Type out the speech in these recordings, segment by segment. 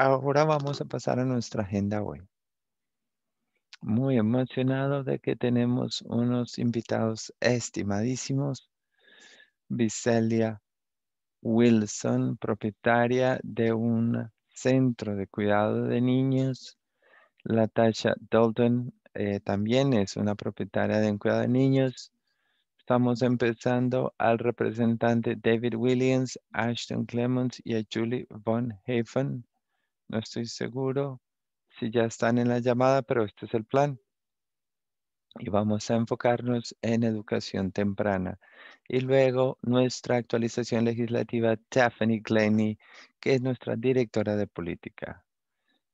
Ahora vamos a pasar a nuestra agenda hoy. Muy emocionado de que tenemos unos invitados estimadísimos. Vicelia Wilson, propietaria de un centro de cuidado de niños. Latasha Dalton eh, también es una propietaria de un cuidado de niños. Estamos empezando al representante David Williams, Ashton Clements y a Julie Von Hafen no estoy seguro si ya están en la llamada, pero este es el plan. Y vamos a enfocarnos en educación temprana. Y luego nuestra actualización legislativa, Tiffany Glenny, que es nuestra directora de política.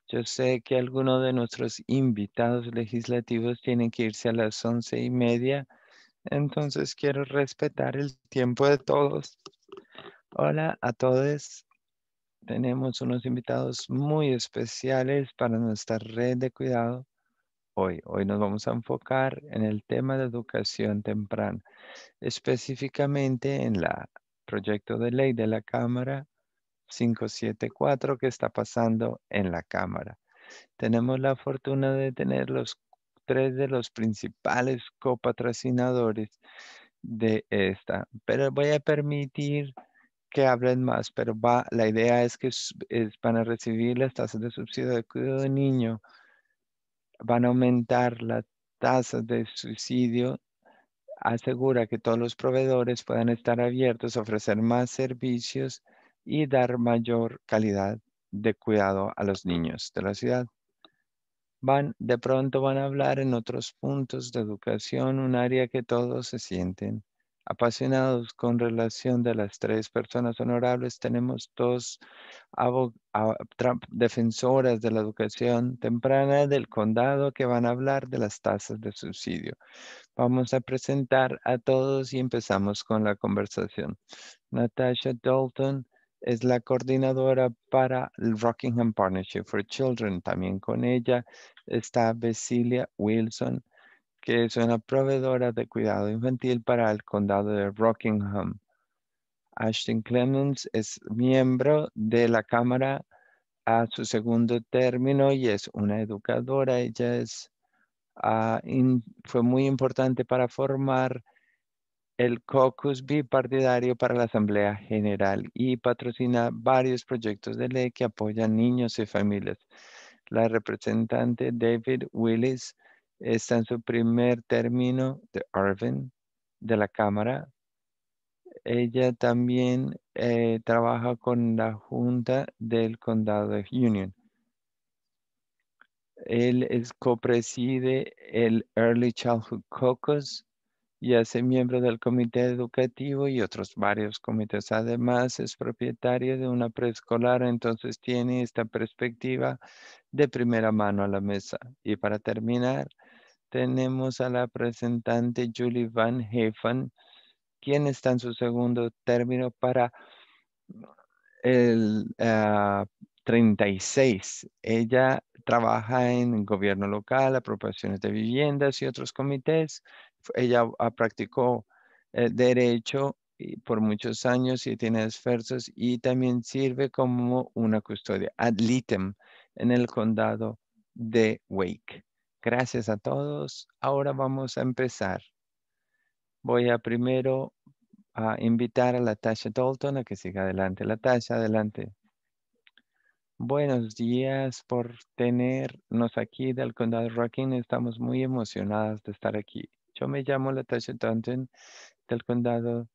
Yo sé que algunos de nuestros invitados legislativos tienen que irse a las once y media, entonces quiero respetar el tiempo de todos. Hola a todos tenemos unos invitados muy especiales para nuestra red de cuidado hoy. Hoy nos vamos a enfocar en el tema de educación temprana, específicamente en el proyecto de ley de la Cámara 574 que está pasando en la Cámara. Tenemos la fortuna de tener los tres de los principales copatrocinadores de esta, pero voy a permitir que hablen más, pero va, la idea es que van a recibir las tasas de subsidio de cuidado de niño, van a aumentar las tasas de suicidio, asegura que todos los proveedores puedan estar abiertos ofrecer más servicios y dar mayor calidad de cuidado a los niños de la ciudad. Van, de pronto van a hablar en otros puntos de educación, un área que todos se sienten apasionados con relación de las tres personas honorables, tenemos dos defensoras de la educación temprana del condado que van a hablar de las tasas de subsidio. Vamos a presentar a todos y empezamos con la conversación. Natasha Dalton es la coordinadora para el Rockingham Partnership for Children. También con ella está Cecilia Wilson, que es una proveedora de cuidado infantil para el condado de Rockingham. Ashton Clemens es miembro de la Cámara a su segundo término y es una educadora. Ella es, ah, fue muy importante para formar el caucus bipartidario para la Asamblea General y patrocina varios proyectos de ley que apoyan niños y familias. La representante David Willis está en su primer término de Arvin de la Cámara. Ella también eh, trabaja con la Junta del Condado de Union. Él es copreside el Early Childhood Caucus y hace miembro del comité educativo y otros varios comités. Además, es propietario de una preescolar, entonces tiene esta perspectiva de primera mano a la mesa. Y para terminar, tenemos a la presentante Julie Van Heffen, quien está en su segundo término para el 36. Ah, ella trabaja en gobierno local, apropiaciones de viviendas y otros comités. Ella practicó el eh, derecho por muchos años y tiene esfuerzos y también sirve como una custodia ad litem en el condado de Wake. Gracias a todos. Ahora vamos a empezar. Voy a primero a invitar a Latasha Dalton a que siga adelante. Latasha, adelante. Buenos días por tenernos aquí del Condado de Rocking. Estamos muy emocionadas de estar aquí. Yo me llamo Latasha Dalton del Condado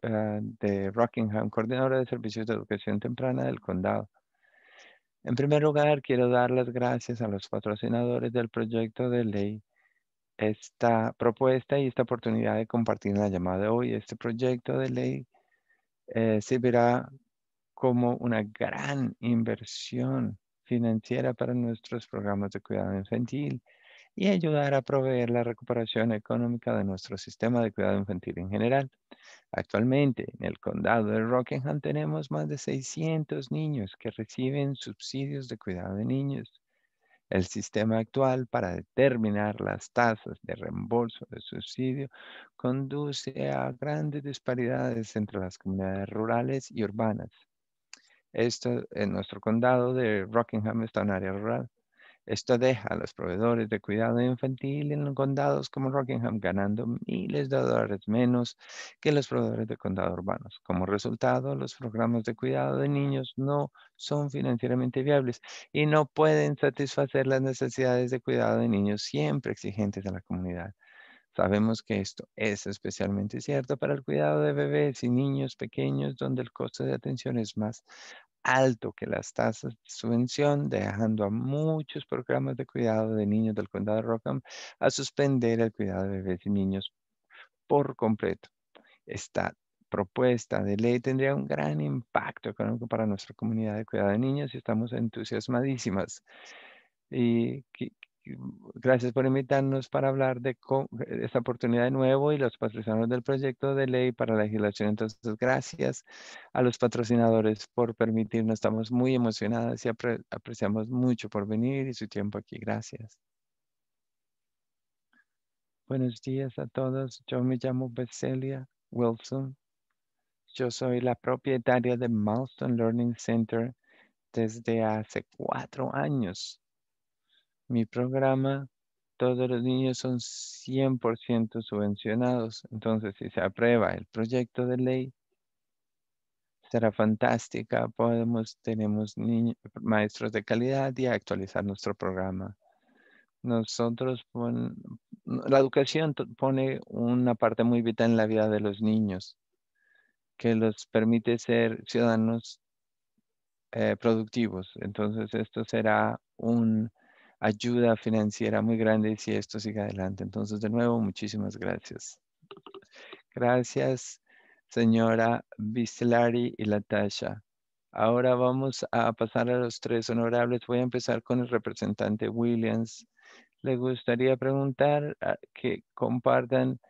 eh, de Rockingham, coordinadora de servicios de educación temprana del Condado. En primer lugar, quiero dar las gracias a los patrocinadores del proyecto de ley esta propuesta y esta oportunidad de compartir la llamada de hoy. Este proyecto de ley eh, servirá como una gran inversión financiera para nuestros programas de cuidado infantil y ayudar a proveer la recuperación económica de nuestro sistema de cuidado infantil en general. Actualmente, en el condado de Rockingham tenemos más de 600 niños que reciben subsidios de cuidado de niños. El sistema actual para determinar las tasas de reembolso de subsidio conduce a grandes disparidades entre las comunidades rurales y urbanas. Esto en nuestro condado de Rockingham está un área rural esto deja a los proveedores de cuidado infantil en condados como Rockingham ganando miles de dólares menos que los proveedores de condados urbanos. Como resultado, los programas de cuidado de niños no son financieramente viables y no pueden satisfacer las necesidades de cuidado de niños siempre exigentes a la comunidad. Sabemos que esto es especialmente cierto para el cuidado de bebés y niños pequeños donde el costo de atención es más alto que las tasas de subvención, dejando a muchos programas de cuidado de niños del condado de Rockham a suspender el cuidado de bebés y niños por completo. Esta propuesta de ley tendría un gran impacto económico para nuestra comunidad de cuidado de niños y estamos entusiasmadísimas. Y Gracias por invitarnos para hablar de esta oportunidad de nuevo y los patrocinadores del proyecto de ley para la legislación. Entonces, gracias a los patrocinadores por permitirnos. Estamos muy emocionados y apreciamos mucho por venir y su tiempo aquí. Gracias. Buenos días a todos. Yo me llamo Becelia Wilson. Yo soy la propietaria de Milestone Learning Center desde hace cuatro años mi programa, todos los niños son 100% subvencionados. Entonces, si se aprueba el proyecto de ley, será fantástica. Podemos, tenemos maestros de calidad y actualizar nuestro programa. Nosotros, la educación pone una parte muy vital en la vida de los niños, que los permite ser ciudadanos eh, productivos. Entonces, esto será un ayuda financiera muy grande si esto sigue adelante. Entonces, de nuevo, muchísimas gracias. Gracias, señora bislari y Latasha. Ahora vamos a pasar a los tres honorables. Voy a empezar con el representante Williams. Le gustaría preguntar ah, que compartan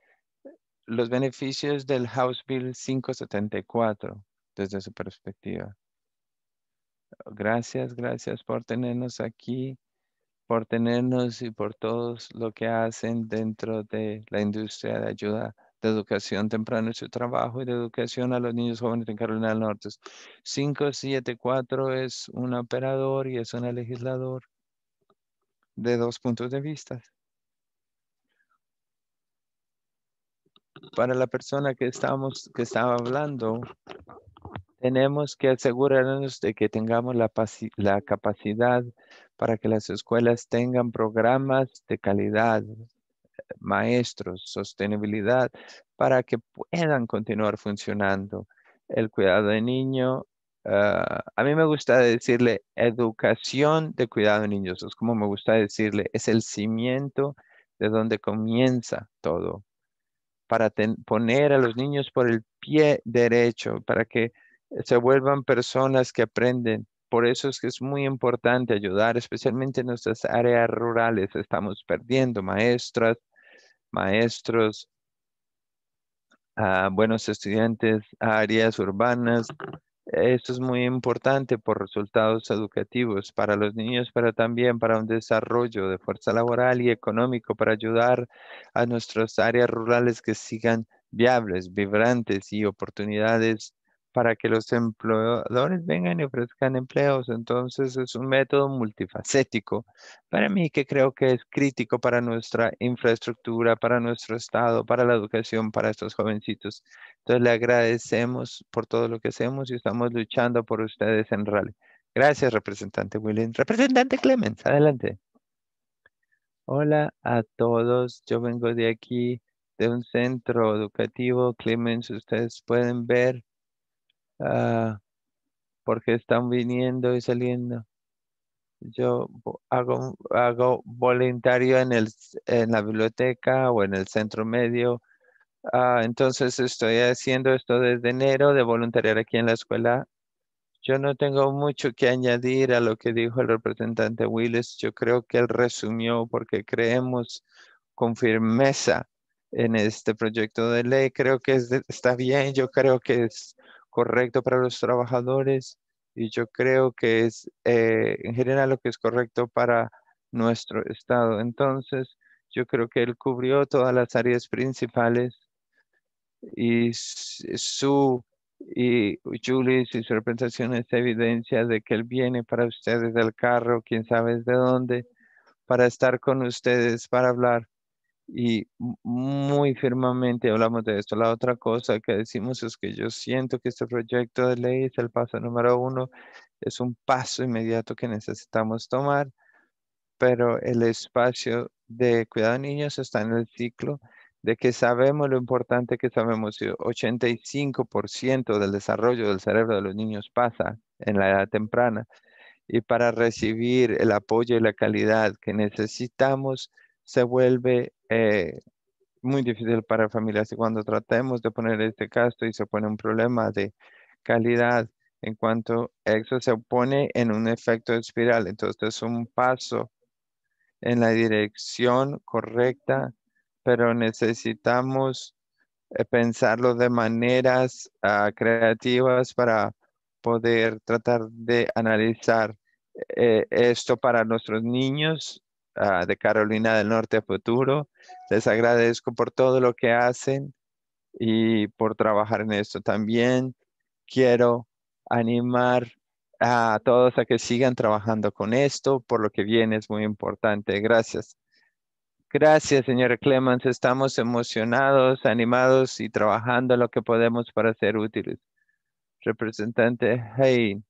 los beneficios del House Bill 574 desde su perspectiva. Gracias, gracias por tenernos aquí por tenernos y por todos lo que hacen dentro de la industria de ayuda de educación temprana y su trabajo y de educación a los niños jóvenes en Carolina del Norte. 574 es un operador y es un legislador de dos puntos de vista. Para la persona que estamos que estaba hablando, tenemos que asegurarnos de que tengamos la, la capacidad para que las escuelas tengan programas de calidad, maestros, sostenibilidad, para que puedan continuar funcionando. El cuidado de niño, ah, a mí me gusta decirle educación de cuidado de niños, es como me gusta decirle, es el cimiento de donde comienza todo, para poner a los niños por el pie derecho, para que se vuelvan personas que aprenden. Por eso es que es muy importante ayudar, especialmente en nuestras áreas rurales. Estamos perdiendo maestras, maestros, ah, buenos estudiantes, áreas urbanas. Esto es muy importante por resultados educativos para los niños, pero también para un desarrollo de fuerza laboral y económico para ayudar a nuestras áreas rurales que sigan viables, vibrantes y oportunidades para que los empleadores vengan y ofrezcan empleos. Entonces es un método multifacético para mí que creo que es crítico para nuestra infraestructura, para nuestro estado, para la educación, para estos jovencitos. Entonces le agradecemos por todo lo que hacemos y estamos luchando por ustedes en Raleigh. Gracias, representante William. Representante Clemens, adelante. Hola a todos. Yo vengo de aquí, de un centro educativo. Clemens, ustedes pueden ver Ah, porque están viniendo y saliendo. Yo hago, hago voluntario en, el, en la biblioteca o en el centro medio. Ah, entonces estoy haciendo esto desde enero de voluntariar aquí en la escuela. Yo no tengo mucho que añadir a lo que dijo el representante Willis. Yo creo que él resumió porque creemos con firmeza en este proyecto de ley. Creo que está bien. Yo creo que es correcto para los trabajadores y yo creo que es eh, en general lo que es correcto para nuestro estado. Entonces, yo creo que él cubrió todas las áreas principales y su y Julius y su representación es evidencia de que él viene para ustedes del carro, quién sabe de dónde, para estar con ustedes, para hablar y muy firmemente hablamos de esto. La otra cosa que decimos es que yo siento que este proyecto de ley es el paso número uno, es un paso inmediato que necesitamos tomar, pero el espacio de cuidado de niños está en el ciclo de que sabemos lo importante que sabemos. 85% del desarrollo del cerebro de los niños pasa en la edad temprana y para recibir el apoyo y la calidad que necesitamos se vuelve eh, muy difícil para familias y cuando tratemos de poner este caso y se pone un problema de calidad en cuanto eso se pone en un efecto espiral. Entonces es un paso en la dirección correcta, pero necesitamos eh, pensarlo de maneras ah, creativas para poder tratar de analizar eh, esto para nuestros niños Ah, de Carolina del Norte a futuro. Les agradezco por todo lo que hacen y por trabajar en esto. También quiero animar a todos a que sigan trabajando con esto, por lo que viene es muy importante. Gracias. Gracias, señora Clemens. Estamos emocionados, animados y trabajando lo que podemos para ser útiles. Representante Hey.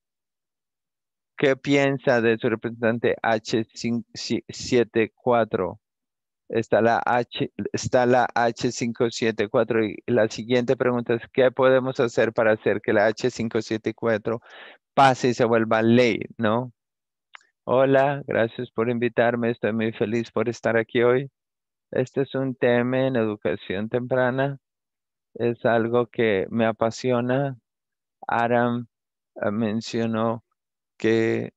¿Qué piensa de su representante H574? Está la, H, está la H574 y la siguiente pregunta es, ¿qué podemos hacer para hacer que la H574 pase y se vuelva ley, no? Hola, gracias por invitarme, estoy muy feliz por estar aquí hoy. Este es un tema en educación temprana, es algo que me apasiona. Aram ah, mencionó que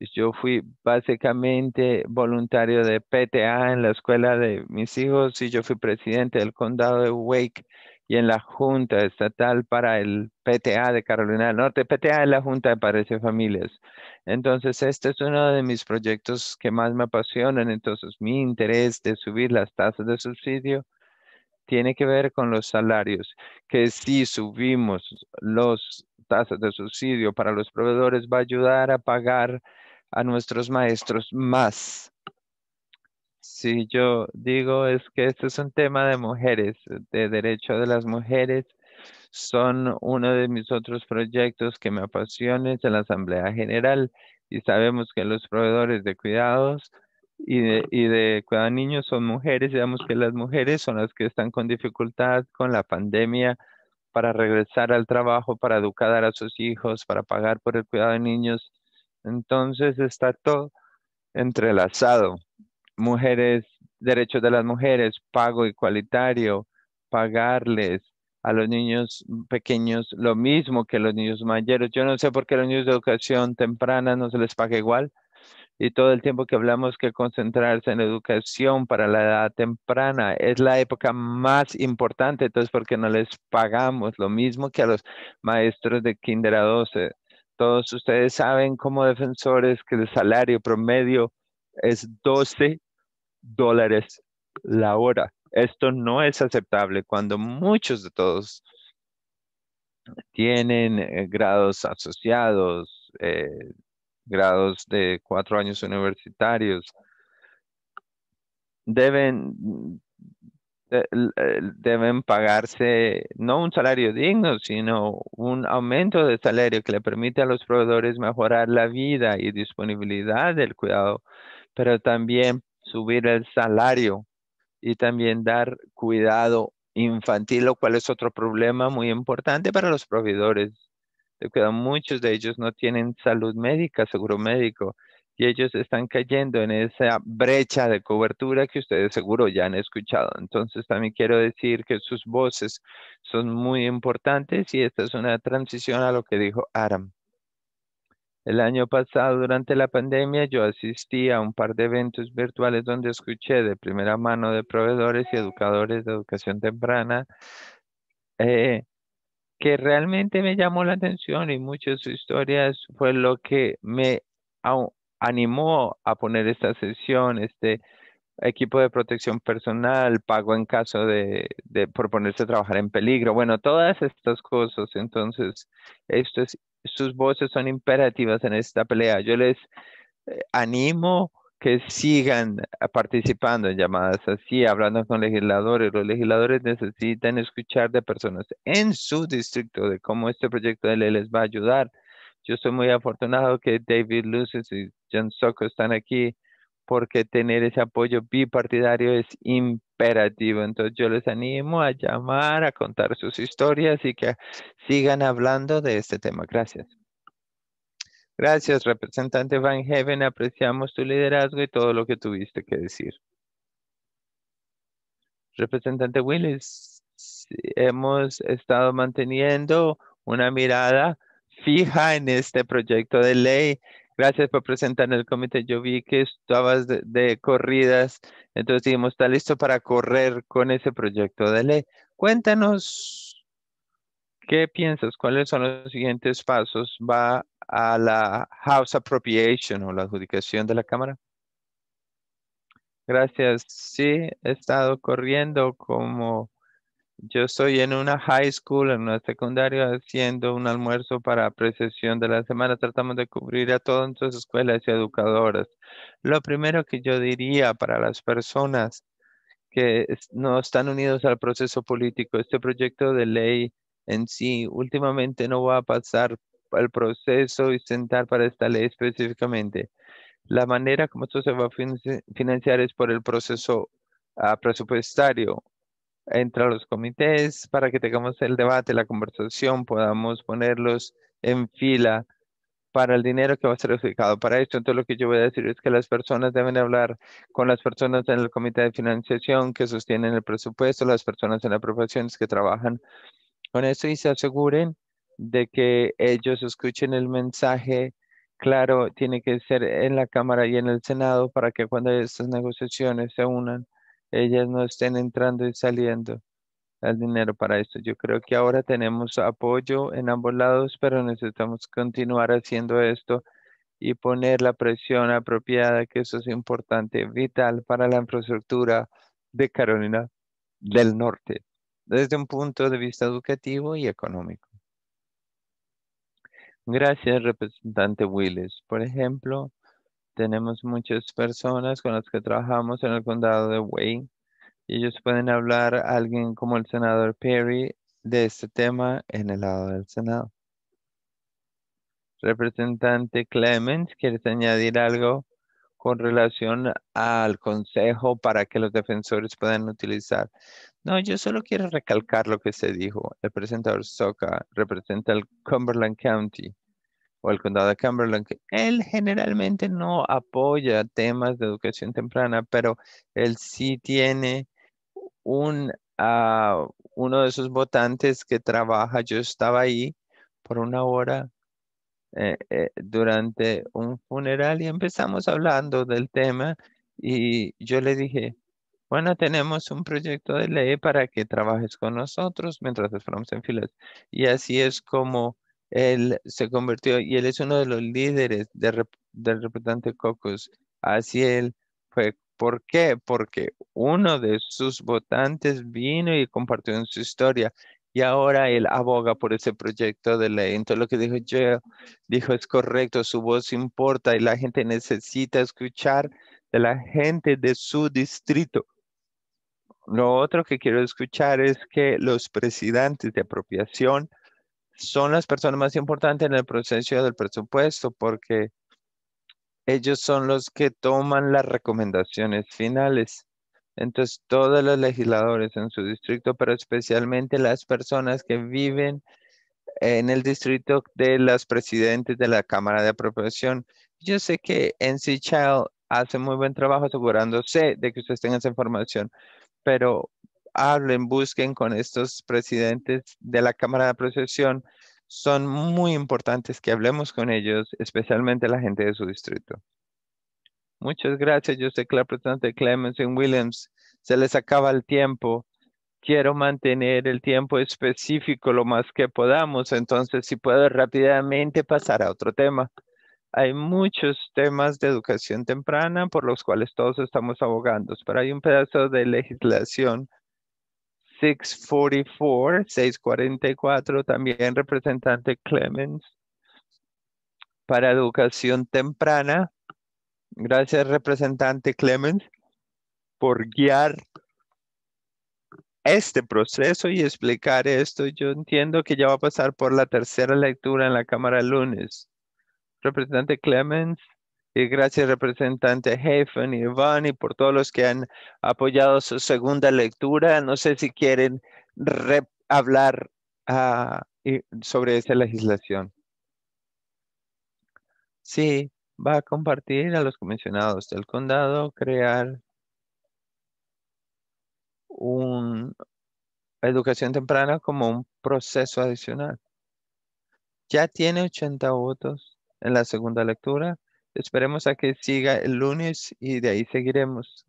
yo fui básicamente voluntario de PTA en la escuela de mis hijos y yo fui presidente del condado de Wake y en la Junta Estatal para el PTA de Carolina del Norte. PTA es la Junta de Padres y Familias. Entonces, este es uno de mis proyectos que más me apasionan. Entonces, mi interés de subir las tasas de subsidio tiene que ver con los salarios, que si subimos las tasas de subsidio para los proveedores va a ayudar a pagar a nuestros maestros más. Si yo digo es que este es un tema de mujeres, de derecho de las mujeres, son uno de mis otros proyectos que me apasiona en la Asamblea General y sabemos que los proveedores de cuidados y de, y de niños son mujeres, digamos que las mujeres son las que están con dificultad con la pandemia para regresar al trabajo, para educar a sus hijos, para pagar por el cuidado de niños. Entonces está todo entrelazado. Mujeres, derechos de las mujeres, pago igualitario, pagarles a los niños pequeños lo mismo que los niños mayores. Yo no sé por qué los niños de educación temprana no se les paga igual y todo el tiempo que hablamos que concentrarse en educación para la edad temprana es la época más importante, entonces porque no les pagamos lo mismo que a los maestros de kinder a 12. Todos ustedes saben como defensores que el salario promedio es 12 dólares la hora. Esto no es aceptable cuando muchos de todos tienen eh, grados asociados, eh, grados de cuatro años universitarios, deben, eh, deben pagarse no un salario digno, sino un aumento de salario que le permite a los proveedores mejorar la vida y disponibilidad del cuidado, pero también subir el salario y también dar cuidado infantil, lo cual es otro problema muy importante para los proveedores de muchos de ellos no tienen salud médica, seguro médico, y ellos están cayendo en esa brecha de cobertura que ustedes seguro ya han escuchado. Entonces también quiero decir que sus voces son muy importantes y esta es una transición a lo que dijo Aram. El año pasado, durante la pandemia, yo asistí a un par de eventos virtuales donde escuché de primera mano de proveedores y educadores de educación temprana eh, que realmente me llamó la atención y muchas historias fue lo que me animó a poner esta sesión, este equipo de protección personal, pago en caso de, de por ponerse a trabajar en peligro. Bueno, todas estas cosas. Entonces, esto sus voces son imperativas en esta pelea. Yo les eh, animo que sigan participando en llamadas así, hablando con legisladores. Los legisladores necesitan escuchar de personas en su distrito de cómo este proyecto de ley les va a ayudar. Yo soy muy afortunado que David Luces y John Socco están aquí porque tener ese apoyo bipartidario es imperativo. Entonces yo les animo a llamar, a contar sus historias y que sigan hablando de este tema. Gracias. Gracias, representante Van Heaven. Apreciamos tu liderazgo y todo lo que tuviste que decir. Representante Willis, hemos estado manteniendo una mirada fija en este proyecto de ley. Gracias por presentar en el comité. Yo vi que estabas de, corridas, entonces dijimos, está listo para correr con ese proyecto de ley. Cuéntanos ¿Qué piensas? ¿Cuáles son los siguientes pasos? ¿Va a la House Appropriation o la adjudicación de la Cámara? Gracias. Sí, he estado corriendo como yo estoy en una high school, en una secundaria, haciendo un almuerzo para precesión de la semana. Tratamos de cubrir a todas nuestras escuelas y educadoras. Lo primero que yo diría para las personas que no están unidos al proceso político, este proyecto de ley en sí últimamente no va a pasar el proceso y sentar para esta ley específicamente. La manera como esto se va a financiar es por el proceso ah, presupuestario entre los comités para que tengamos el debate, la conversación, podamos ponerlos en fila para el dinero que va a ser aplicado para esto. Entonces, lo que yo voy a decir es que las personas deben hablar con las personas en el comité de financiación que sostienen el presupuesto, las personas en las profesiones que trabajan con esto y se aseguren de que ellos escuchen el mensaje claro, tiene que ser en la Cámara y en el Senado para que cuando estas negociaciones se unan, ellas no estén entrando y saliendo el dinero para esto. Yo creo que ahora tenemos apoyo en ambos lados, pero necesitamos continuar haciendo esto y poner la presión apropiada, que eso es importante, vital para la infraestructura de Carolina del Norte, desde un punto de vista educativo y económico. Gracias, representante Willis. Por ejemplo, tenemos muchas personas con las que trabajamos en el condado de Wayne ellos pueden hablar a alguien como el senador Perry de este tema en el lado del Senado. Representante Clemens, ¿quieres añadir algo con relación al consejo para que los defensores puedan utilizar? No, yo solo quiero recalcar lo que se dijo. El presentador Soca representa el Cumberland County o el condado de Cumberland, que él generalmente no apoya temas de educación temprana, pero él sí tiene un, ah, uno de sus votantes que trabaja, yo estaba ahí por una hora eh, eh, durante un funeral y empezamos hablando del tema y yo le dije, bueno, tenemos un proyecto de ley para que trabajes con nosotros mientras esperamos en filas. Y así es como él se convirtió y él es uno de los líderes del representante Cocos, Así él fue. ¿Por qué? Porque uno de sus votantes vino y compartió su historia y ahora él aboga por ese proyecto de ley. Entonces lo que dijo yo dijo es correcto, su voz importa y la gente necesita escuchar de la gente de su distrito. Lo otro que quiero escuchar es que los presidentes de apropiación son las personas más importantes en el proceso del presupuesto porque ellos son los que toman las recomendaciones finales. Entonces, todos los legisladores en su distrito, pero especialmente las personas que viven en el distrito de las presidentes de la Cámara de Apropiación. Yo sé que NC Child hace muy buen trabajo asegurándose de que ustedes tengan esa información, pero hablen, busquen con estos presidentes de la Cámara de Procesión. Son muy importantes que hablemos con ellos, especialmente la gente de su distrito. Muchas gracias. Yo soy que Presidente Clemens Williams se les acaba el tiempo. Quiero mantener el tiempo específico lo más que podamos. Entonces, si puedo rápidamente pasar a otro tema. Hay muchos temas de educación temprana por los cuales todos estamos abogando, pero hay un pedazo de legislación 644, 644, también representante Clemens. Para educación temprana, gracias representante Clemens por guiar este proceso y explicar esto. Yo entiendo que ya va a pasar por la tercera lectura en la Cámara lunes. Representante Clemens, y gracias, representante Heffen y Iván, y por todos los que han apoyado su segunda lectura. No sé si quieren hablar ah, sobre esa legislación. Sí, va a compartir a los comisionados del condado crear un educación temprana como un proceso adicional. Ya tiene 80 votos en la segunda lectura Esperemos a que siga el lunes y de ahí seguiremos.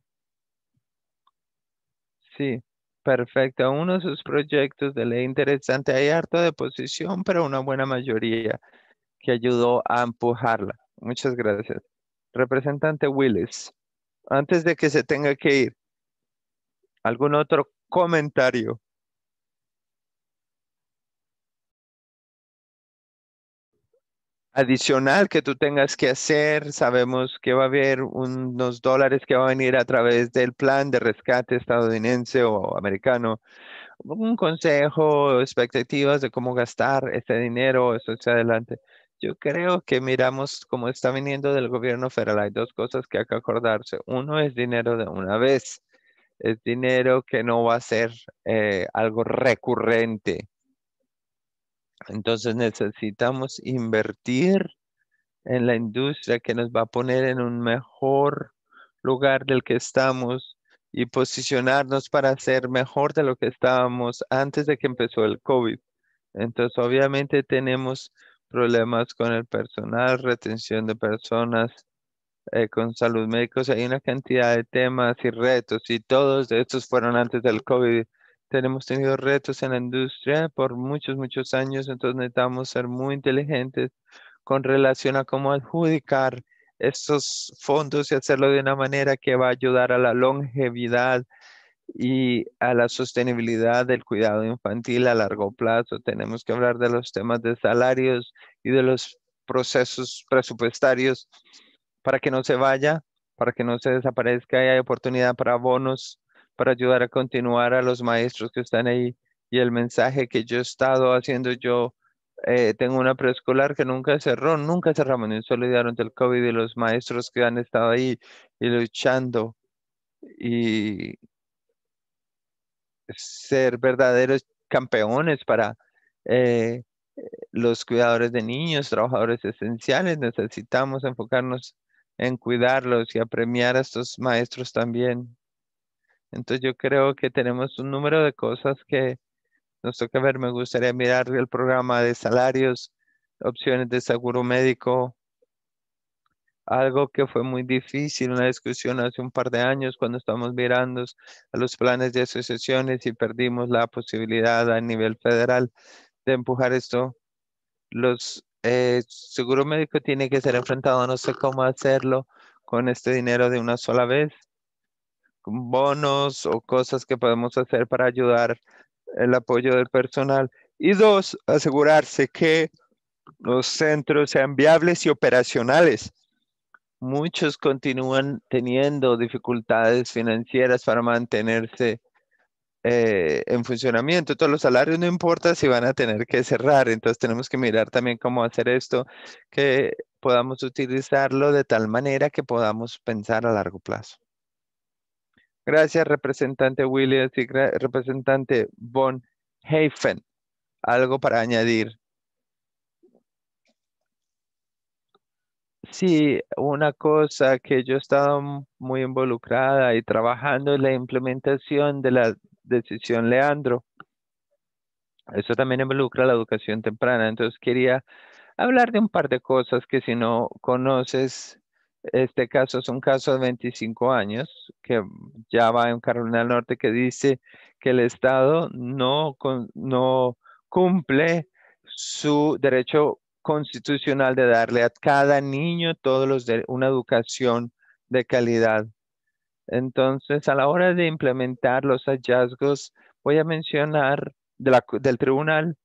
Sí, perfecto. Uno de sus proyectos de ley interesante. Hay harta de posición, pero una buena mayoría que ayudó a empujarla. Muchas gracias. Representante Willis, antes de que se tenga que ir, ¿algún otro comentario? adicional que tú tengas que hacer. Sabemos que va a haber unos dólares que van a venir a través del plan de rescate estadounidense o americano. Un consejo, expectativas de cómo gastar ese dinero, eso hacia adelante. Yo creo que miramos cómo está viniendo del gobierno federal. Hay dos cosas que hay que acordarse. Uno es dinero de una vez. Es dinero que no va a ser eh, algo recurrente entonces necesitamos invertir en la industria que nos va a poner en un mejor lugar del que estamos y posicionarnos para ser mejor de lo que estábamos antes de que empezó el COVID. Entonces, obviamente tenemos problemas con el personal, retención de personas, eh, con salud médicos. hay una cantidad de temas y retos y todos estos fueron antes del COVID tenemos tenido retos en la industria por muchos, muchos años, entonces necesitamos ser muy inteligentes con relación a cómo adjudicar estos fondos y hacerlo de una manera que va a ayudar a la longevidad y a la sostenibilidad del cuidado infantil a largo plazo. Tenemos que hablar de los temas de salarios y de los procesos presupuestarios para que no se vaya, para que no se desaparezca y hay oportunidad para bonos para ayudar a continuar a los maestros que están ahí. Y el mensaje que yo he estado haciendo yo, eh, tengo una preescolar que nunca cerró, nunca cerramos ni un solo día COVID y los maestros que han estado ahí y luchando y ser verdaderos campeones para eh, los cuidadores de niños, trabajadores esenciales. Necesitamos enfocarnos en cuidarlos y apremiar a estos maestros también. Entonces yo creo que tenemos un número de cosas que nos toca ver. Me gustaría mirar el programa de salarios, opciones de seguro médico, algo que fue muy difícil, una discusión hace un par de años cuando estábamos mirando a los planes de asociaciones y perdimos la posibilidad a nivel federal de empujar esto. Los eh, seguro médico tiene que ser enfrentado, no sé cómo hacerlo con este dinero de una sola vez bonos o cosas que podemos hacer para ayudar el apoyo del personal. Y dos, asegurarse que los centros sean viables y operacionales. Muchos continúan teniendo dificultades financieras para mantenerse eh, en funcionamiento. Todos los salarios no importa si van a tener que cerrar. Entonces tenemos que mirar también cómo hacer esto, que podamos utilizarlo de tal manera que podamos pensar a largo plazo. Gracias, representante Williams y representante Von Heifen. ¿Algo para añadir? Sí, una cosa que yo he estado muy involucrada y trabajando en la implementación de la decisión Leandro. Eso también involucra la educación temprana. Entonces quería hablar de un par de cosas que si no conoces este caso es un caso de 25 años que ya va en Carolina del Norte que dice que el Estado no, no cumple su derecho constitucional de darle a cada niño todos los de una educación de calidad. Entonces, a la hora de implementar los hallazgos, voy a mencionar del tribunal,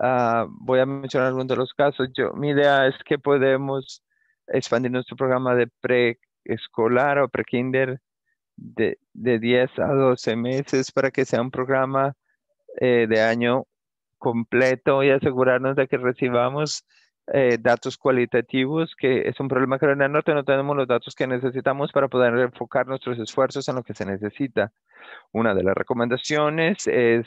ah, voy a mencionar algunos de los casos. Yo, mi idea es que podemos expandir nuestro programa de preescolar o prekinder de, de 10 a 12 meses para que sea un programa eh, de año completo y asegurarnos de que recibamos eh, datos cualitativos, que es un problema que en el norte no tenemos los datos que necesitamos para poder enfocar nuestros esfuerzos en lo que se necesita. Una de las recomendaciones es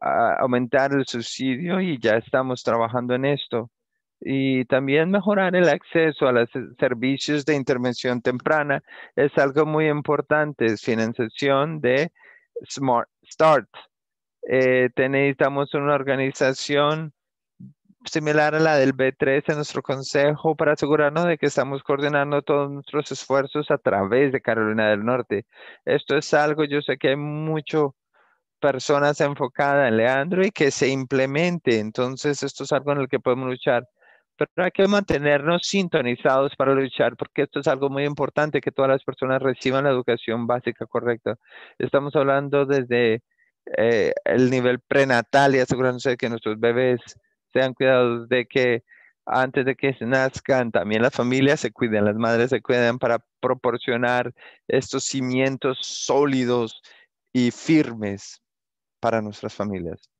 ah, aumentar el subsidio y ya estamos trabajando en esto y también mejorar el acceso a los eh, servicios de intervención temprana es algo muy importante. Financiación de Smart Start. Eh, necesitamos una organización similar a la del B3 en nuestro consejo para asegurarnos de que estamos coordinando todos nuestros esfuerzos a través de Carolina del Norte. Esto es algo, yo sé que hay mucho personas enfocadas en Leandro y que se implemente. Entonces, esto es algo en el que podemos luchar pero hay que mantenernos sintonizados para luchar, porque esto es algo muy importante, que todas las personas reciban la educación básica correcta. Estamos hablando desde eh, el nivel prenatal y asegurándose de que nuestros bebés sean cuidados, de que antes de que se nazcan, también las familias se cuiden, las madres se cuiden para proporcionar estos cimientos sólidos y firmes para nuestras familias.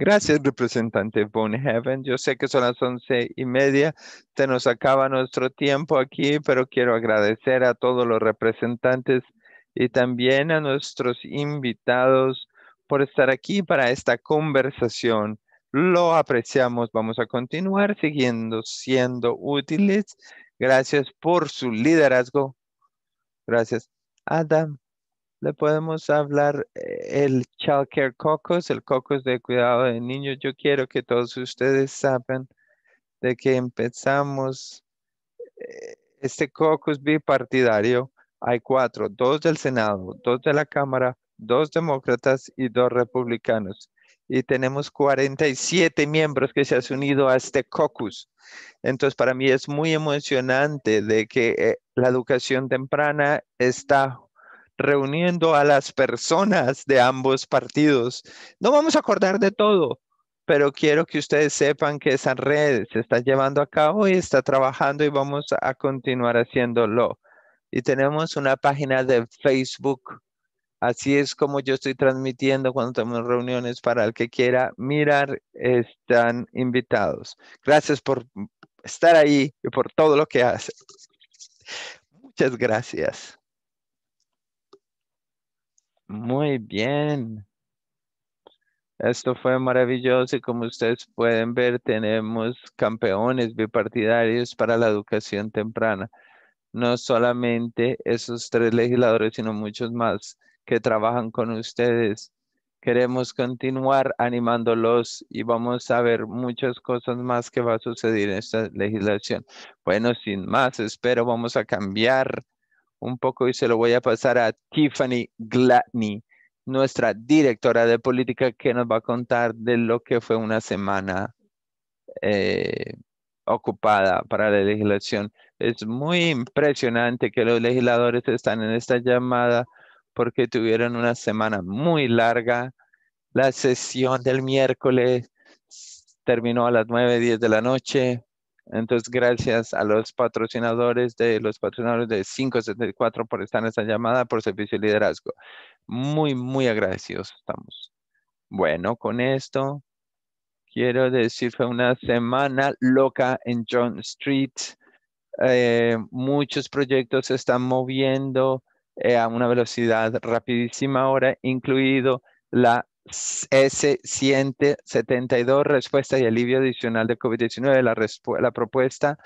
Gracias, representante Heaven. Yo sé que son las once y media. Se nos acaba nuestro tiempo aquí, pero quiero agradecer a todos los representantes y también a nuestros invitados por estar aquí para esta conversación. Lo apreciamos. Vamos a continuar siguiendo siendo útiles. Gracias por su liderazgo. Gracias. Adam le podemos hablar eh, el Child Care Caucus, el Caucus de cuidado de niños. Yo quiero que todos ustedes sepan de que empezamos eh, este caucus bipartidario. Hay cuatro, dos del Senado, dos de la Cámara, dos demócratas y dos republicanos. Y tenemos 47 miembros que se han unido a este caucus. Entonces, para mí es muy emocionante de que eh, la educación temprana está reuniendo a las personas de ambos partidos. No vamos a acordar de todo, pero quiero que ustedes sepan que esa red se está llevando a cabo y está trabajando y vamos a continuar haciéndolo. Y tenemos una página de Facebook. Así es como yo estoy transmitiendo cuando tenemos reuniones para el que quiera mirar, están invitados. Gracias por estar ahí y por todo lo que hace Muchas gracias. Muy bien. Esto fue maravilloso y como ustedes pueden ver, tenemos campeones bipartidarios para la educación temprana. No solamente esos tres legisladores, sino muchos más que trabajan con ustedes. Queremos continuar animándolos y vamos a ver muchas cosas más que va a suceder en esta legislación. Bueno, sin más, espero vamos a cambiar un poco y se lo voy a pasar a Tiffany Gladney, nuestra directora de política, que nos va a contar de lo que fue una semana eh, ocupada para la legislación. Es muy impresionante que los legisladores están en esta llamada porque tuvieron una semana muy larga. La sesión del miércoles terminó a las 9, 10 de la noche. Entonces, gracias a los patrocinadores de los patrocinadores de 574 por estar en esta llamada, por servicio y liderazgo. Muy, muy agradecidos estamos. Bueno, con esto quiero decir fue una semana loca en John Street. Eh, muchos proyectos se están moviendo eh, a una velocidad rapidísima ahora, incluido la S172, eh, respuesta y alivio adicional de COVID-19, la, propuesta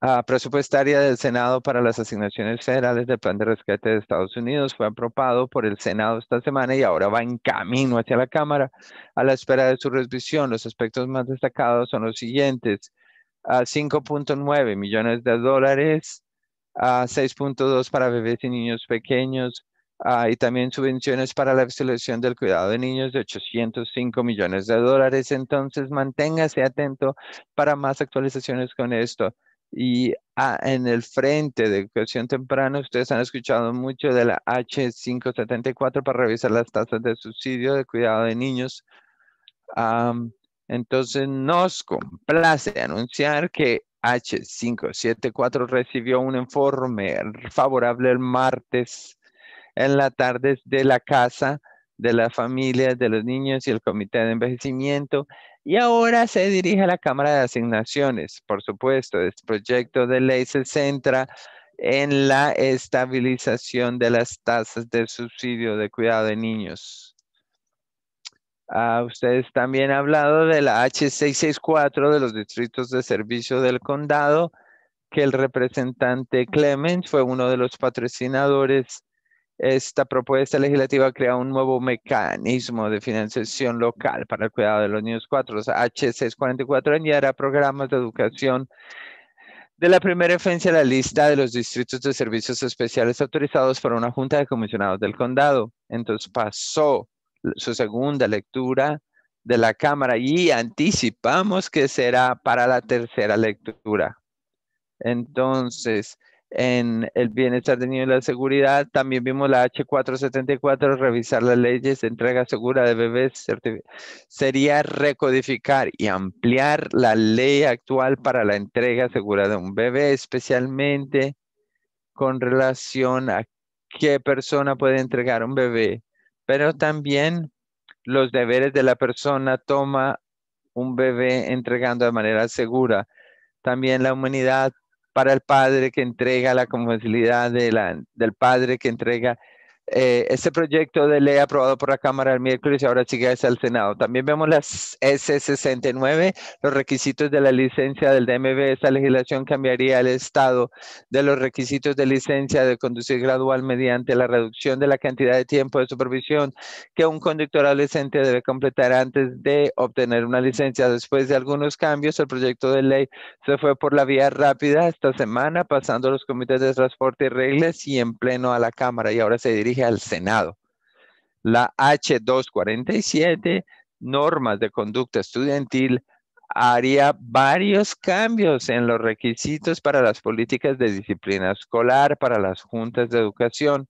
ah, presupuestaria del Senado para las asignaciones federales del Plan de Rescate de Estados Unidos fue aprobado por el Senado esta semana y ahora va en camino hacia la Cámara. A la espera de su revisión, los aspectos más destacados son los siguientes. 5.9 millones de dólares, a 6.2 para bebés y niños pequeños, hay ah, también subvenciones para la resolución del cuidado de niños de 805 millones de dólares. Entonces, manténgase atento para más actualizaciones con esto. Y ah, en el frente de educación temprana, ustedes han escuchado mucho de la H574 para revisar las tasas de subsidio de cuidado de niños. entonces, nos complace anunciar que H574 recibió un informe favorable el martes en la tarde de la casa, de la familia, de los niños y el comité de envejecimiento. Y ahora se dirige a la Cámara de Asignaciones. Por supuesto, este proyecto de ley se centra en la estabilización de las tasas de subsidio de cuidado de niños. Ah, ustedes también han hablado de la H664 de los distritos de servicio del condado, que el representante Clemens fue uno de los patrocinadores esta propuesta legislativa crea un nuevo mecanismo de financiación local para el cuidado de los niños 4. Los H644 era programas de educación de la primera infancia a la lista de los distritos de servicios especiales autorizados por una junta de comisionados del condado. Entonces pasó su segunda lectura de la Cámara y anticipamos que será para la tercera lectura. Entonces, en el bienestar del niño y la seguridad. También vimos la H474, revisar las leyes de entrega segura de bebés. Sería recodificar y ampliar la ley actual para la entrega segura de un bebé, especialmente con relación a qué persona puede entregar un bebé, pero también los deberes de la persona toma un bebé entregando de manera segura. También la humanidad para el padre que entrega la comodidad de del padre que entrega eh, este proyecto de ley aprobado por la Cámara el miércoles y ahora sigue hacia el Senado. También vemos las S69, los requisitos de la licencia del DMV. Esta legislación cambiaría el estado de los requisitos de licencia de conducir gradual mediante la reducción de la cantidad de tiempo de supervisión que un conductor adolescente debe completar antes de obtener una licencia. Después de algunos cambios, el proyecto de ley se fue por la vía rápida esta semana, pasando los comités de transporte y reglas y en pleno a la Cámara y ahora se dirige al Senado. La H247, normas de conducta estudiantil, haría varios cambios en los requisitos para las políticas de disciplina escolar, para las juntas de educación,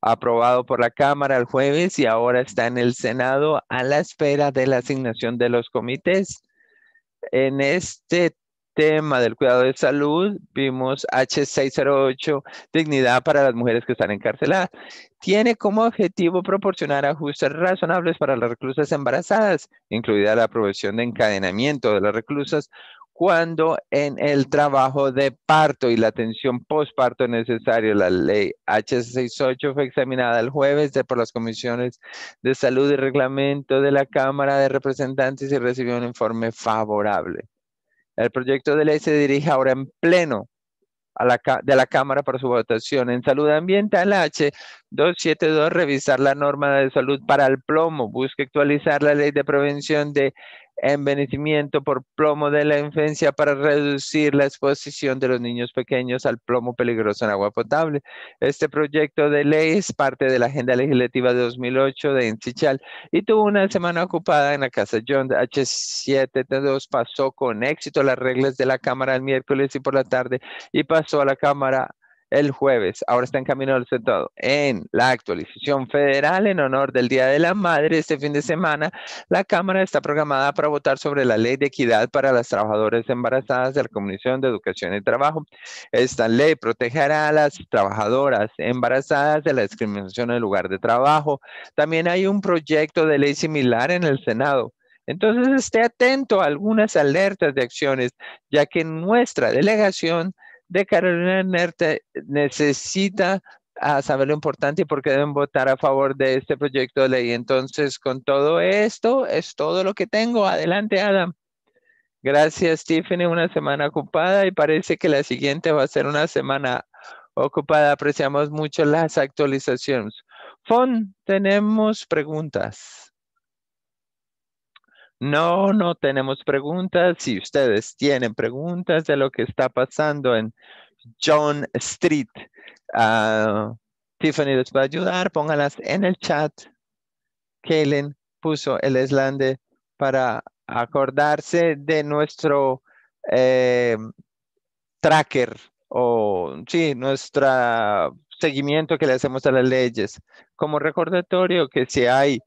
aprobado por la Cámara el jueves y ahora está en el Senado a la espera de la asignación de los comités. En este tema del cuidado de salud, vimos H608, dignidad para las mujeres que están encarceladas. Tiene como objetivo proporcionar ajustes razonables para las reclusas embarazadas, incluida la provisión de encadenamiento de las reclusas cuando en el trabajo de parto y la atención postparto necesaria. La ley H68 fue examinada el jueves por las comisiones de salud y reglamento de la Cámara de Representantes y recibió un informe favorable. El proyecto de ley se dirige ahora en pleno a la, de la Cámara para su votación. En salud ambiental H272, revisar la norma de salud para el plomo, busca actualizar la ley de prevención de Envenecimiento por plomo de la infancia para reducir la exposición de los niños pequeños al plomo peligroso en agua potable. Este proyecto de ley es parte de la agenda legislativa de 2008 de Enchichal y tuvo una semana ocupada en la Casa John H7T2. Pasó con éxito las reglas de la Cámara el miércoles y por la tarde y pasó a la Cámara el jueves, ahora está en camino al senado en la actualización federal en honor del Día de la Madre, este fin de semana, la Cámara está programada para votar sobre la Ley de Equidad para las Trabajadoras Embarazadas de la Comisión de Educación y Trabajo. Esta ley protegerá a las trabajadoras embarazadas de la discriminación en el lugar de trabajo. También hay un proyecto de ley similar en el Senado. Entonces esté atento a algunas alertas de acciones, ya que nuestra delegación de Carolina Nerte necesita ah, saber lo importante y por qué deben votar a favor de este proyecto de ley. Entonces, con todo esto, es todo lo que tengo. Adelante, Adam. Gracias, Tiffany. Una semana ocupada y parece que la siguiente va a ser una semana ocupada. Apreciamos mucho las actualizaciones. Fon, tenemos preguntas. No, no tenemos preguntas. Si ustedes tienen preguntas de lo que está pasando en John Street, ah, Tiffany les va a ayudar. Pónganlas en el chat. Kellen puso el eslande para acordarse de nuestro eh, tracker o sí, nuestro seguimiento que le hacemos a las leyes. Como recordatorio que si hay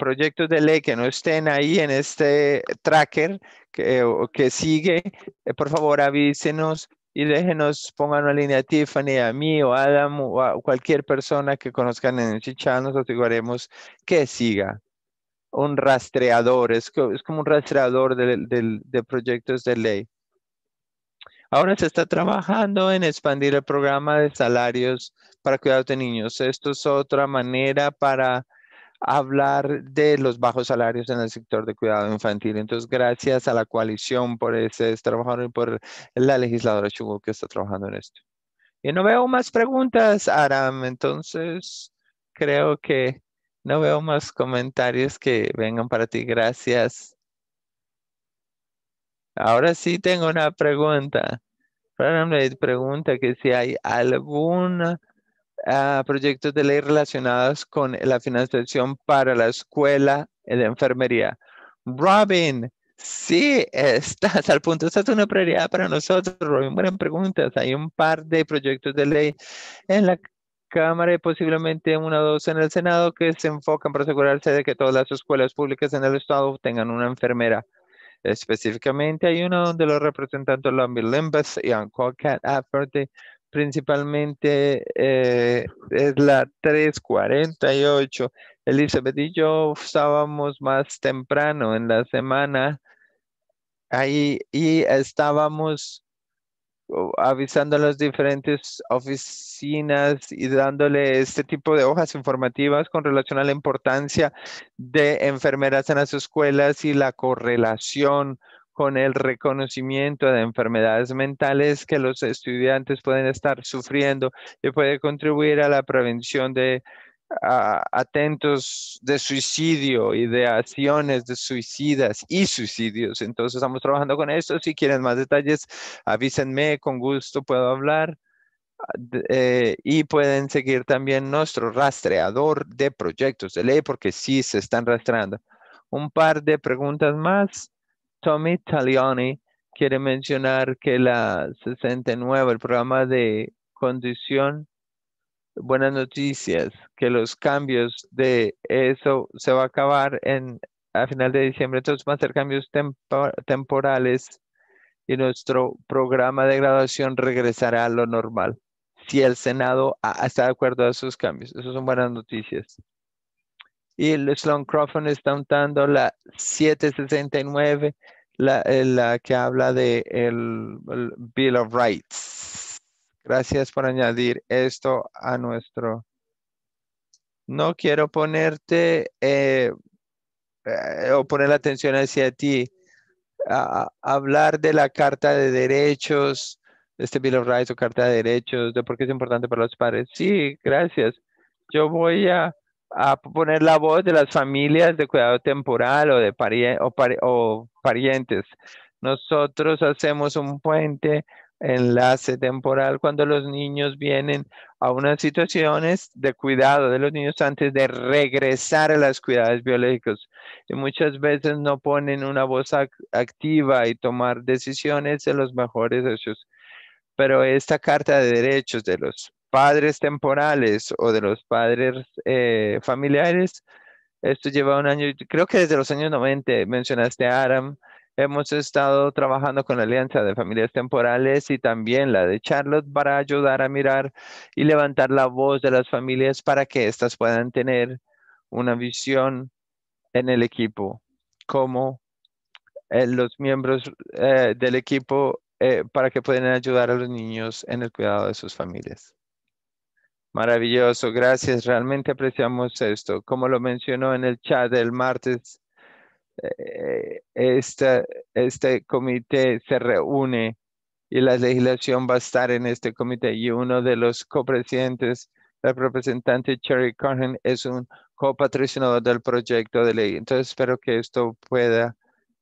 proyectos de ley que no estén ahí en este tracker que, eh, sigue, eh, por favor avísenos y déjenos, pongan una línea a Tiffany, a mí o Adam o a cualquier persona que conozcan en Chichán, nos que siga. Un rastreador, es, como un rastreador de proyectos de ley. Ahora se está trabajando en expandir el programa de salarios para cuidados de niños. Esto es otra manera para hablar de los bajos salarios en el sector de cuidado infantil. Entonces, gracias a la coalición por ese trabajador y por la legisladora Chugó que está trabajando en esto. Y no veo más preguntas, Aram. Entonces, creo que no veo más comentarios que vengan para ti. Gracias. Ahora sí tengo una pregunta. Aram le pregunta que si hay alguna proyectos de ley relacionados con la financiación para la escuela de enfermería. Robin, sí, estás al punto, estás es una prioridad para nosotros, Robin. Buenas preguntas. Hay un par de proyectos de ley en la Cámara y posiblemente una o dos en el Senado que se enfocan para asegurarse de que todas las escuelas públicas en el Estado tengan una enfermera. Específicamente hay uno donde los representantes Lambie Limbus y Ancocat, Cat principalmente eh, es la 348. Elizabeth y yo estábamos más temprano en la semana ahí y estábamos oh, avisando a las diferentes oficinas y dándole este tipo de hojas informativas con relación a la importancia de enfermeras en las escuelas y la correlación con el reconocimiento de enfermedades mentales que los estudiantes pueden estar sufriendo y puede contribuir a la prevención de atentos de suicidio y de acciones de suicidas y suicidios. Entonces estamos trabajando con esto. Si quieren más detalles, avísenme, con gusto puedo hablar. Eh, y pueden seguir también nuestro rastreador de proyectos de ley porque sí se están rastreando. Un par de preguntas más. Tommy Talioni quiere mencionar que la 69, el programa de condición, buenas noticias, que los cambios de eso se va a acabar en a final de diciembre. Entonces van a ser cambios temporales y nuestro programa de graduación regresará a lo normal si el Senado está de acuerdo a esos cambios. Esas son buenas noticias y el Sloan-Crawford está untando la 769, la, eh, la que habla de el, Bill of Rights. Gracias por añadir esto a nuestro... No quiero ponerte eh, eh, o poner la atención hacia ti. A, hablar de la Carta de Derechos, este Bill of Rights o Carta de Derechos, de por qué es importante para los pares. Sí, gracias. Yo voy a a poner la voz de las familias de cuidado temporal o de parientes. Nosotros hacemos un puente enlace temporal cuando los niños vienen a unas situaciones de cuidado de los niños antes de regresar a las cuidados biológicos. Y muchas veces no ponen una voz activa y tomar decisiones de los mejores hechos. Pero esta Carta de Derechos de los padres temporales o de los padres eh, familiares. Esto lleva un año, creo que desde los años 90 mencionaste Adam, Aram. Hemos estado trabajando con la Alianza de Familias Temporales y también la de Charlotte para ayudar a mirar y levantar la voz de las familias para que éstas puedan tener una visión en el equipo, como eh, los miembros eh, del equipo para que puedan ayudar a los niños en el cuidado de sus familias. Maravilloso, gracias. Realmente apreciamos esto. Como lo mencionó en el chat del martes, eh, este, comité se reúne y la legislación va a estar en este comité y uno de los copresidentes, la representante Cherry Cohen, es un copatricionador del proyecto de ley. Entonces espero que esto pueda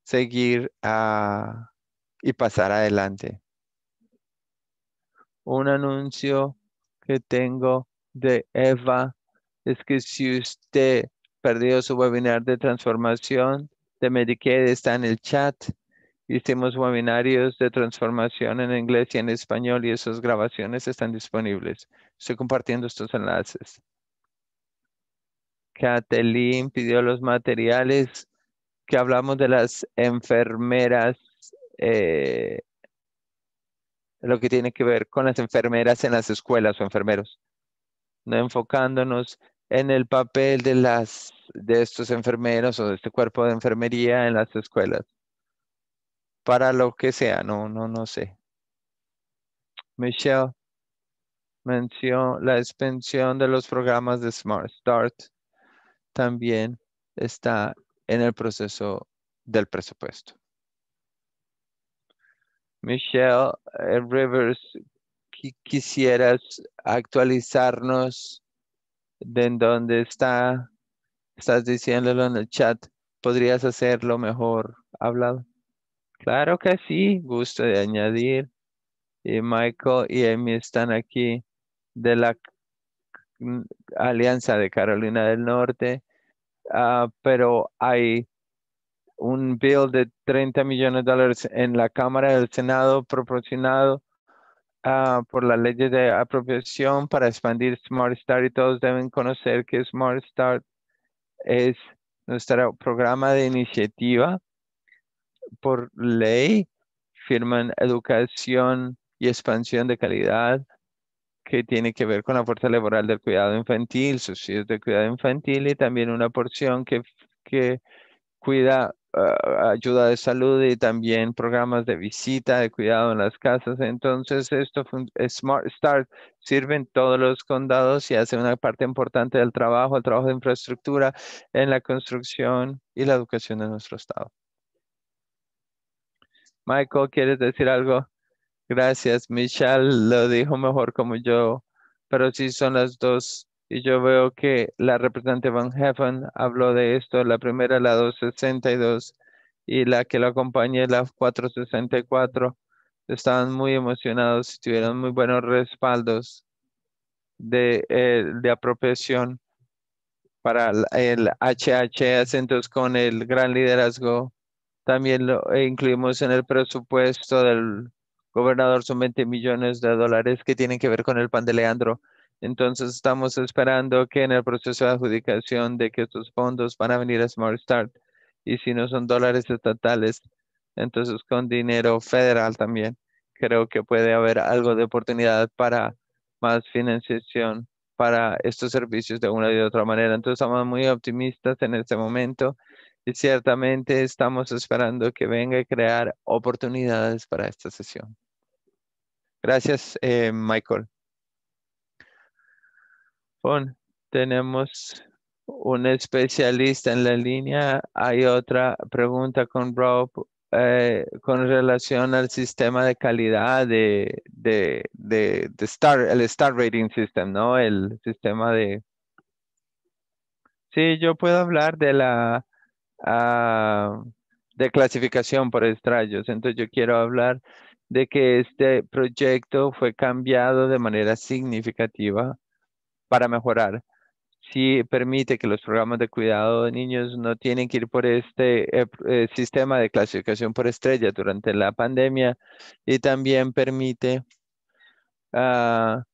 seguir ah, y pasar adelante. Un anuncio que tengo de Eva es que si usted perdió su webinar de transformación de Medicare, está en el chat. Hicimos webinarios de transformación en inglés y en español y esas grabaciones están disponibles. Estoy compartiendo estos enlaces. Kathleen pidió los materiales que hablamos de las enfermeras eh, lo que tiene que ver con las enfermeras en las escuelas o enfermeros, no enfocándonos en el papel de, las, de estos enfermeros o de este cuerpo de enfermería en las escuelas, para lo que sea, no, no, no sé. Michelle mencionó la expansión de los programas de Smart Start también está en el proceso del presupuesto. Michelle eh, Rivers, quisieras actualizarnos de dónde está, estás diciéndolo en el chat, podrías hacerlo mejor hablado. Claro que sí, gusto de añadir. Y Michael y Amy están aquí de la Alianza de Carolina del Norte, ah, pero hay un bill de 30 millones de dólares en la Cámara del Senado proporcionado ah, por la ley de apropiación para expandir Smart Start y todos deben conocer que Smart Start es nuestro programa de iniciativa por ley, firman educación y expansión de calidad que tiene que ver con la fuerza laboral del cuidado infantil, subsidios de cuidado infantil y también una porción que, que cuida ayuda de salud y también programas de visita, de cuidado en las casas. Entonces, esto Smart Start sirve en todos los condados y hace una parte importante del trabajo, el trabajo de infraestructura en la construcción y la educación en nuestro estado. Michael, ¿quieres decir algo? Gracias, Michelle lo dijo mejor como yo, pero sí son las dos y yo veo que la representante Van Heffen habló de esto, la primera, la 262, y la que lo acompaña, la 464. Estaban muy emocionados y tuvieron muy buenos respaldos de, eh, de apropiación para el HH acentos con el gran liderazgo. También lo eh, incluimos en el presupuesto del gobernador, son 20 millones de dólares que tienen que ver con el pan de Leandro. Entonces estamos esperando que en el proceso de adjudicación de que estos fondos van a venir a Smart Start y si no son dólares estatales, entonces con dinero federal también creo que puede haber algo de oportunidad para más financiación para estos servicios de una y de otra manera. Entonces estamos muy optimistas en este momento y ciertamente estamos esperando que venga a crear oportunidades para esta sesión. Gracias, eh, Michael. Tenemos un especialista en la línea. Hay otra pregunta con Rob eh, con relación al sistema de calidad de, de, Star, el Star Rating System, ¿no? El sistema de... Sí, yo puedo hablar de la... Ah, de clasificación por estrellas. Entonces yo quiero hablar de que este proyecto fue cambiado de manera significativa para mejorar. Sí permite que los programas de cuidado de niños no tienen que ir por este eh, eh, sistema de clasificación por estrella durante la pandemia y también permite, ah,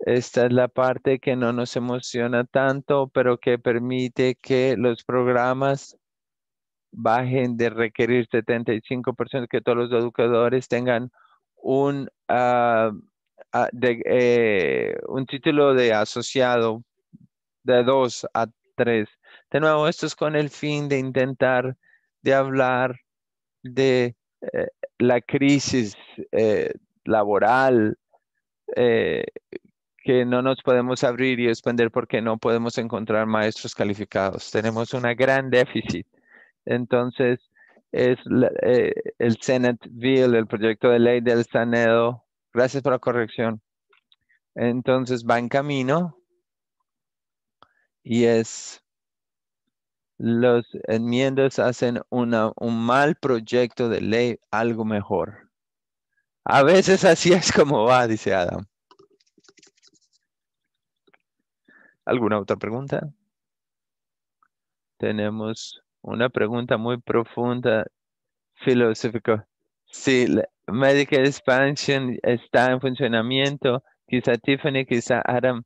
esta es la parte que no nos emociona tanto, pero que permite que los programas bajen de requerir 75%, que todos los educadores tengan un... Ah, Ah, de, eh, un título de asociado de dos a tres. De nuevo, esto es con el fin de intentar de hablar de eh, la crisis eh, laboral que no nos podemos abrir y expandir porque no podemos encontrar maestros calificados. Tenemos una gran déficit. Entonces, es el Senate Bill, el proyecto de ley del Sanedo, Gracias por la corrección. Entonces va en camino y es los enmiendas hacen un mal proyecto de ley algo mejor. A veces así es como va, dice Adam. ¿Alguna otra pregunta? Tenemos una pregunta muy profunda, filosófica. Sí, Medicare Expansion está en funcionamiento, quizá Tiffany, quizá Adam.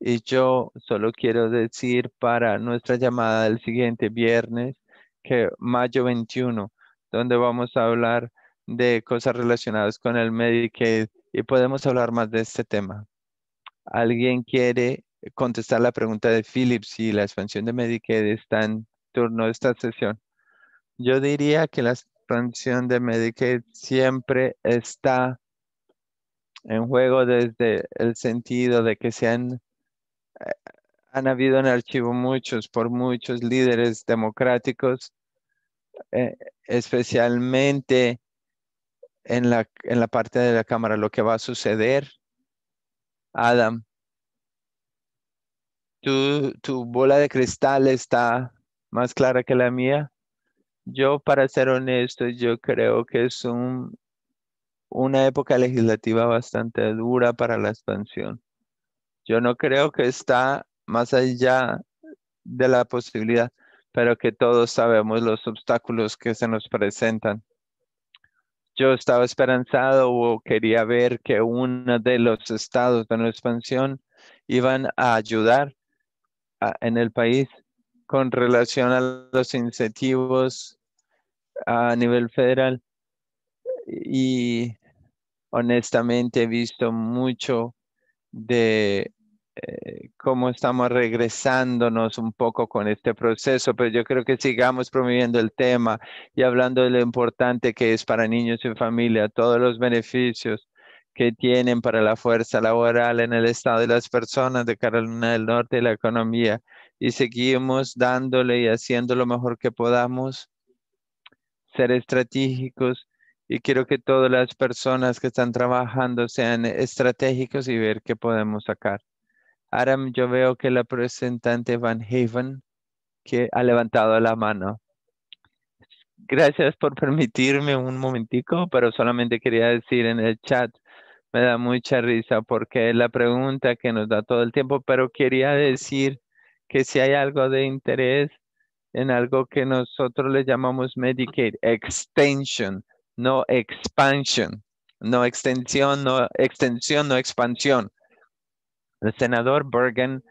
Y yo solo quiero decir para nuestra llamada del siguiente viernes, que mayo 21, donde vamos a hablar de cosas relacionadas con el Medicaid y podemos hablar más de este tema. ¿Alguien quiere contestar la pregunta de Philip si la expansión de Medicaid está en turno de esta sesión? Yo diría que las expansión de Medicaid siempre está en juego desde el sentido de que se han, eh, habido en archivo muchos, por muchos líderes democráticos, eh, especialmente en la, en la parte de la Cámara, lo que va a suceder. Adam, tu, tu bola de cristal está más clara que la mía. Yo, para ser honesto, yo creo que es un, una época legislativa bastante dura para la expansión. Yo no creo que está más allá de la posibilidad, pero que todos sabemos los obstáculos que se nos presentan. Yo estaba esperanzado o quería ver que uno de los estados de la expansión iban a ayudar en el país con relación a los incentivos a nivel federal y honestamente he visto mucho de eh, cómo estamos regresándonos un poco con este proceso, pero yo creo que sigamos promoviendo el tema y hablando de lo importante que es para niños y familia, todos los beneficios que tienen para la fuerza laboral en el estado de las personas de Carolina del Norte y la economía y seguimos dándole y haciendo lo mejor que podamos, ser estratégicos y quiero que todas las personas que están trabajando sean estratégicos y ver qué podemos sacar. Aram, yo veo que la presentante Van Haven que ha levantado la mano. Gracias por permitirme un momentico, pero solamente quería decir en el chat, me da mucha risa porque es la pregunta que nos da todo el tiempo, pero quería decir que si hay algo de interés en algo que nosotros le llamamos Medicaid extension, no expansion, no extensión, no extensión, no expansión. El senador Bergen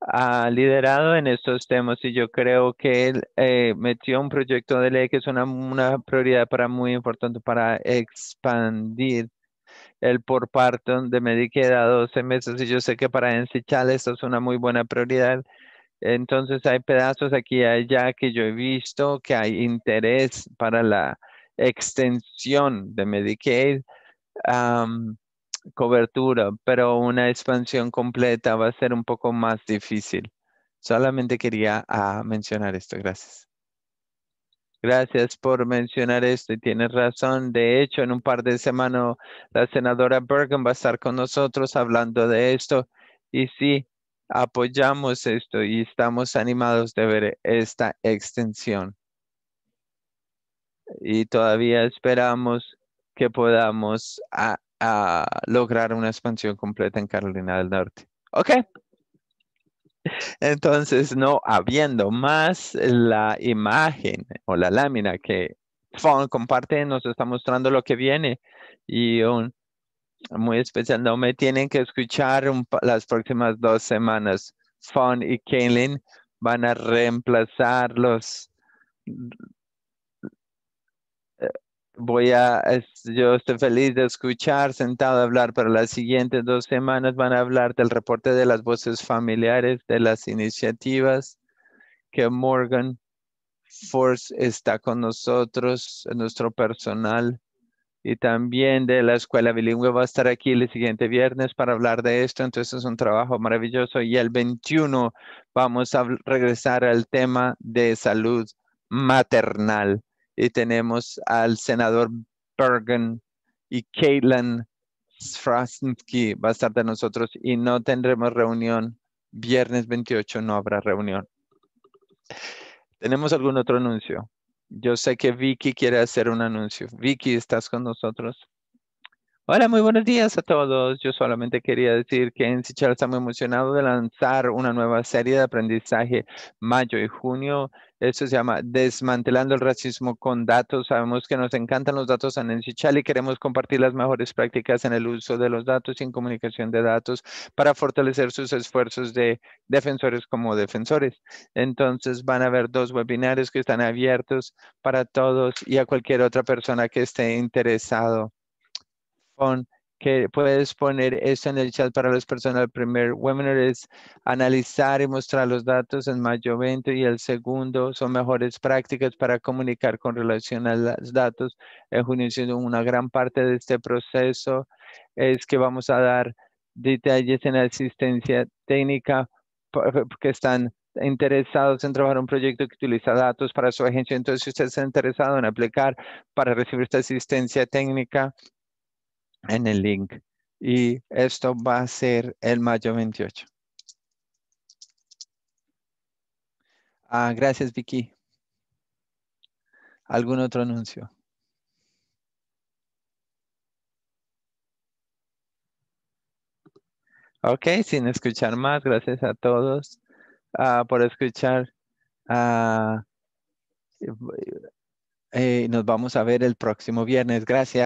ha liderado en estos temas y yo creo que él eh, metió un proyecto de ley que es una, prioridad para muy importante para expandir el por parte de Medicaid a 12 meses y yo sé que para Ensechal esto es una muy buena prioridad entonces hay pedazos aquí y allá que yo he visto que hay interés para la extensión de Medicaid cobertura, pero una expansión completa va a ser un poco más difícil. Solamente quería ah, mencionar esto. Gracias. Gracias por mencionar esto y tienes razón. De hecho, en un par de semanas la senadora Bergen va a estar con nosotros hablando de esto. Y sí, apoyamos esto y estamos animados de ver esta extensión. Y todavía esperamos que podamos lograr una expansión completa en Carolina del Norte. Ok. Entonces, no habiendo más la imagen o la lámina que Fon comparte, nos está mostrando lo que viene y un muy especial. No me tienen que escuchar las próximas dos semanas. Fon y Kaylin van a reemplazarlos. Voy a, yo estoy feliz de escuchar, sentado a hablar, pero las siguientes dos semanas van a hablar del reporte de las voces familiares, de las iniciativas que Morgan Force está con nosotros, nuestro personal y también de la escuela bilingüe va a estar aquí el siguiente viernes para hablar de esto. Entonces es un trabajo maravilloso y el 21 vamos a regresar al tema de salud maternal y tenemos al senador Bergen y Caitlin Sfranski va a estar de nosotros y no tendremos reunión. Viernes 28 no habrá reunión. ¿Tenemos algún otro anuncio? Yo sé que Vicky quiere hacer un anuncio. Vicky, ¿estás con nosotros? Hola, muy buenos días a todos. Yo solamente quería decir que en está muy emocionado de lanzar una nueva serie de aprendizaje mayo y junio. Esto se llama Desmantelando el Racismo con Datos. Sabemos que nos encantan los datos en Sichel y queremos compartir las mejores prácticas en el uso de los datos y en comunicación de datos para fortalecer sus esfuerzos de defensores como defensores. Entonces van a haber dos webinarios que están abiertos para todos y a cualquier otra persona que esté interesado que puedes poner esto en el chat para las personas. El primer webinar es analizar y mostrar los datos en mayo 20 y el segundo son mejores prácticas para comunicar con relación a los datos. En junio, una gran parte de este proceso es que vamos a dar detalles en asistencia técnica porque están interesados en trabajar un proyecto que utiliza datos para su agencia. Entonces, si usted está interesado en aplicar para recibir esta asistencia técnica, en el link y esto va a ser el mayo 28. Ah, gracias, Vicky. ¿Algún otro anuncio? Ok, sin escuchar más, gracias a todos ah, por escuchar. Ah, eh, nos vamos a ver el próximo viernes. Gracias.